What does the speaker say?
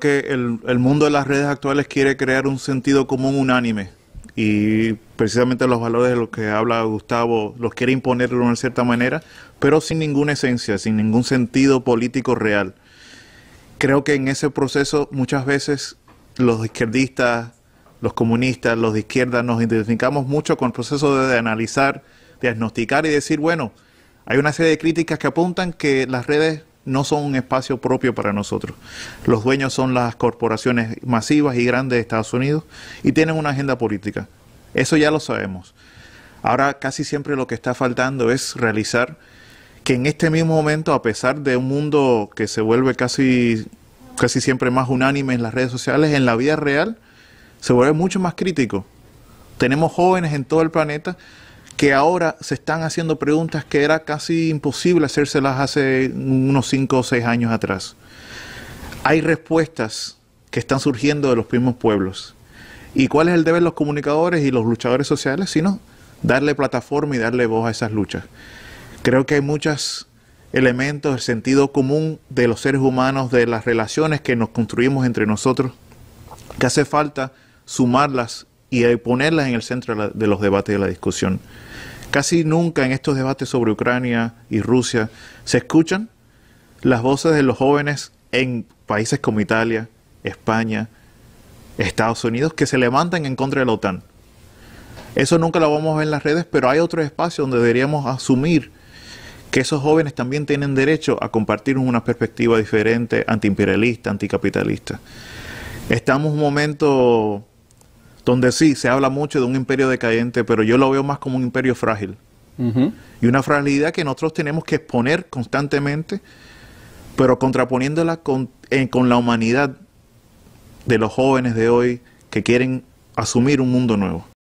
que el, mundo de las redes actuales quiere crear un sentido común unánime y precisamente los valores de los que habla Gustavo los quiere imponer de una cierta manera, pero sin ninguna esencia, sin ningún sentido político real. Creo que en ese proceso muchas veces los izquierdistas, los comunistas, los de izquierda nos identificamos mucho con el proceso de, de analizar, diagnosticar y decir, bueno, hay una serie de críticas que apuntan que las redes no son un espacio propio para nosotros. Los dueños son las corporaciones masivas y grandes de Estados Unidos y tienen una agenda política. Eso ya lo sabemos. Ahora casi siempre lo que está faltando es realizar que en este mismo momento, a pesar de un mundo que se vuelve casi, casi siempre más unánime en las redes sociales, en la vida real se vuelve mucho más crítico. Tenemos jóvenes en todo el planeta que ahora se están haciendo preguntas que era casi imposible hacérselas hace unos 5 o 6 años atrás. Hay respuestas que están surgiendo de los mismos pueblos. ¿Y cuál es el deber de los comunicadores y los luchadores sociales? Si no, darle plataforma y darle voz a esas luchas. Creo que hay muchos elementos del sentido común de los seres humanos, de las relaciones que nos construimos entre nosotros, que hace falta sumarlas y ponerlas en el centro de, los debates y de la discusión. Casi nunca en estos debates sobre Ucrania y Rusia se escuchan las voces de los jóvenes en países como Italia, España, Estados Unidos, que se levantan en contra de la OTAN. Eso nunca lo vamos a ver en las redes, pero hay otro espacio donde deberíamos asumir que esos jóvenes también tienen derecho a compartir una perspectiva diferente, antiimperialista, anticapitalista. Estamos en un momento donde sí se habla mucho de un imperio decadente, pero yo lo veo más como un imperio frágil. Y una fragilidad que nosotros tenemos que exponer constantemente, pero contraponiéndola eh, con la humanidad de los jóvenes de hoy que quieren asumir un mundo nuevo.